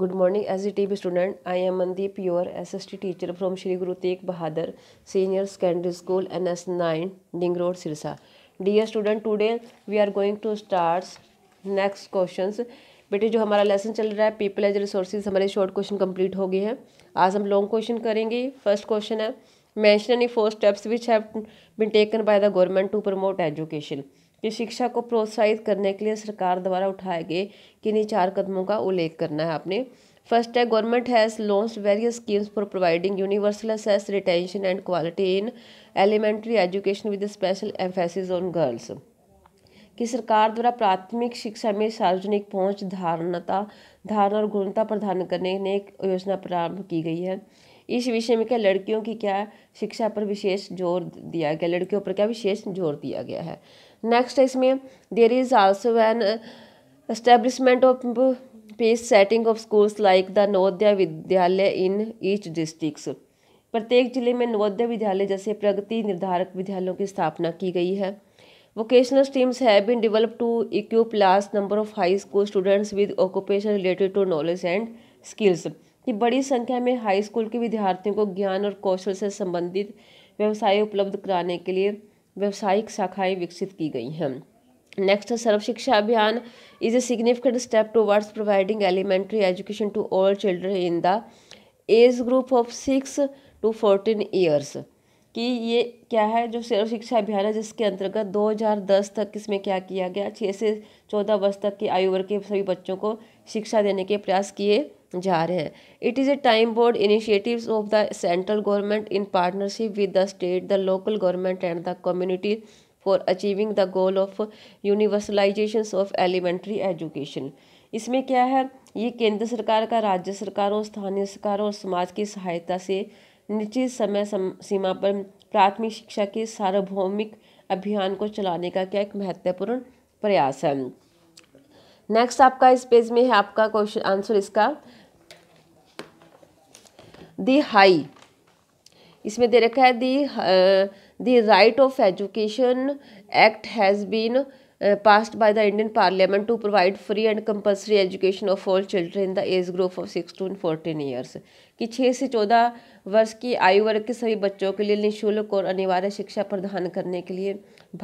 Good morning as a t b student I am Mandeep your t teacher from Shri Guru Tegh Bahadur senior secondary school n s nine डिंग road Sirsa dear student today we are going to start next question बेटे जो हमारा lesson चल रहा है people as resources हमारे short question complete हो गए हैं आज हम लॉन्ग क्वेश्चन करेंगे फर्स्ट क्वेश्चन है mention any four steps which have been taken by the government to promote education कि शिक्षा को प्रोत्साहित करने के लिए सरकार द्वारा उठाए गए किन्हीं चार कदमों का उल्लेख करना है आपने फर्स्ट है government has launch various schemes for providing universal access retention and quality in elementary education with special emphasis on girls कि सरकार द्वारा प्राथमिक शिक्षा में सार्वजनिक पहुंच धारणता धारण और गुणता प्रदान करने ने एक योजना प्रारंभ की गई है इस विषय में क्या लड़कियों की क्या शिक्षा पर विशेष जोर दिया गया लड़कियों पर क्या विशेष जोर दिया गया है नेक्स्ट है इसमें there is also an establishment of pace setting of schools like the Navodaya Vidyalaya in each districts प्रत्येक जिले में नवोदय विद्यालय जैसे प्रगति निर्धारक विद्यालयों की स्थापना की गई है vocational streams have been developed to equip last number of high school students with occupation related to knowledge and skills कि बड़ी संख्या में हाई स्कूल के विद्यार्थियों को ज्ञान और कौशल से संबंधित व्यवसाय उपलब्ध कराने के लिए व्यावसायिक शाखाएं विकसित की गई हैं next Sarva Shiksha Abhiyan is a significant step towards providing elementary education to all children in the age group of six to fourteen years कि ये क्या है जो सर्व शिक्षा अभियान है जिसके अंतर्गत 2010 तक इसमें क्या किया गया छः से चौदह वर्ष तक की आयु वर्ग के सभी बच्चों को शिक्षा देने के प्रयास किए जा रहे हैं it is a time bound initiative of the central government in partnership with the state the local government and the community for achieving the goal of universalization of elementary education इसमें क्या है ये केंद्र सरकार का राज्य सरकारों स्थानीय सरकारों और समाज की सहायता से निश्चित समय सम, सीमा पर प्राथमिक शिक्षा के सार्वभौमिक अभियान को चलाने का क्या एक महत्वपूर्ण प्रयास है नेक्स्ट आपका इस पेज में है आपका क्वेश्चन आंसर इसका दी हाई इसमें दे रखा है the the right of education act has been Uh, passed by the Indian Parliament to provide free and compulsory education of all children in the age group of six to fourteen years कि छः से चौदह वर्ष की आयु वर्ग के सभी बच्चों के लिए निःशुल्क और अनिवार्य शिक्षा प्रदान करने के लिए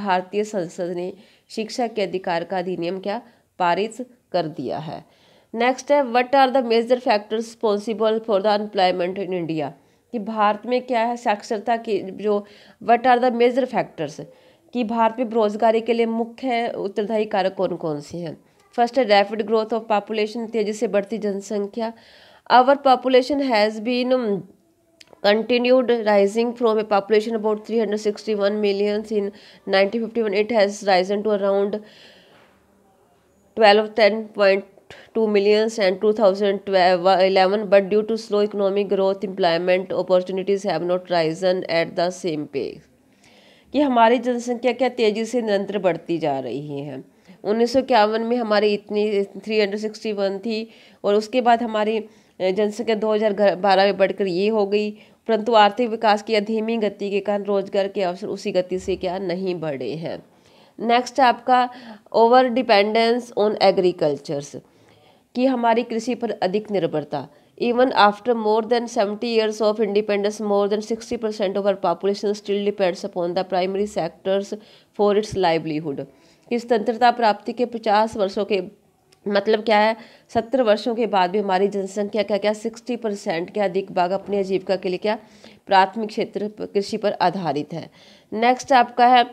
भारतीय संसद ने शिक्षा के अधिकार का अधिनियम क्या पारित कर दिया है नेक्स्ट है what are the major factors responsible for the employment in India कि भारत में क्या है साक्षरता की जो what are the major factors कि भारत में बेरोजगारी के लिए मुख्य उत्तरदायी कारक कौन कौन से हैं फर्स्ट है रैपिड ग्रोथ ऑफ पॉपुलेशन तेजी से बढ़ती जनसंख्या our population has been continued rising from a population about three hundred sixty one millions in nineteen fifty it has risen to around twelve ten point two millions and two thousand twelve eleven but due to slow economic growth employment opportunities have not risen at the same pace कि हमारी जनसंख्या क्या तेज़ी से निरंतर बढ़ती जा रही है उन्नीस में हमारी इतनी थ्री थी और उसके बाद हमारी जनसंख्या 2012 में बढ़कर ये हो गई परंतु आर्थिक विकास की अधीमी गति के कारण रोजगार के अवसर उसी गति से क्या नहीं बढ़े हैं नेक्स्ट आपका ओवर डिपेंडेंस ऑन एग्रीकल्चर्स कि हमारी कृषि पर अधिक निर्भरता Even after more than 70 years of independence, more than 60% of our population still depends upon the primary sectors for its livelihood. कि स्वतंत्रता प्राप्ति के 50 वर्षों के मतलब क्या है सत्तर वर्षों के बाद भी हमारी जनसंख्या क्या क्या सिक्सटी परसेंट के अधिक भाग अपनी आजीविका के लिए क्या प्राथमिक क्षेत्र कृषि पर आधारित है नेक्स्ट आपका है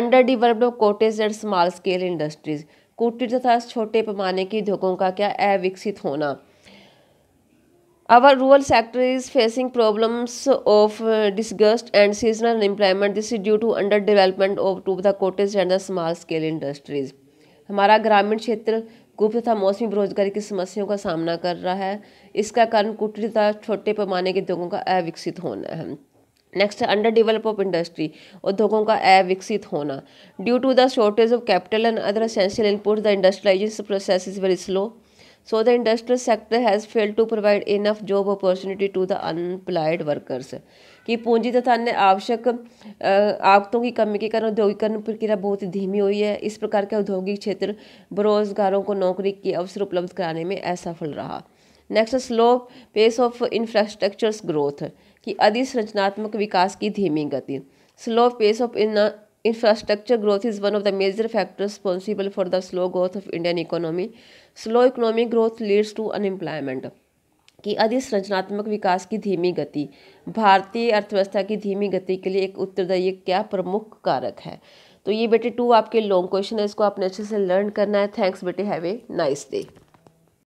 under developed cottage and small scale industries कुटीर तथा छोटे पैमाने के उद्योगों का क्या अविकसित होना Our rural sector is facing problems of uh, disgust and seasonal unemployment. This is due to underdevelopment of to the cottage and the small scale industries. हमारा ग्रामीण क्षेत्र गुप्त तथा मौसमी बेरोजगारी की समस्याओं का सामना कर रहा है इसका कारण कुटरी तथा छोटे पैमाने के उद्योगों का अविकसित होना है next under develop of industry उद्योगों का अविकसित होना due to the shortage of capital and other essential input the industrialization process is very slow so the industrial sector has fail to provide enough job opportunity to the unemployed workers कि पूंजी तथा अन्य आवश्यक आगतों की कमी के कारण औद्योगिकरण प्रक्रिया बहुत ही धीमी हुई है इस प्रकार के औद्योगिक क्षेत्र बेरोजगारों को नौकरी के अवसर उपलब्ध कराने में असफल रहा next slow pace of infrastructures growth कि अधिसंरचनात्मक विकास की धीमी गति slow pace of infrastructure growth is one of the major factors responsible for the slow growth of Indian economy slow economic growth leads to unemployment कि अधिक संरचनात्मक विकास की धीमी गति भारतीय अर्थव्यवस्था की धीमी गति के लिए एक उत्तरदायी क्या प्रमुख कारक है तो ये बेटे टू आपके लॉन्ग क्वेश्चन है इसको आपने अच्छे से लर्न करना है थैंक्स बेटे हैव ए नाइस डे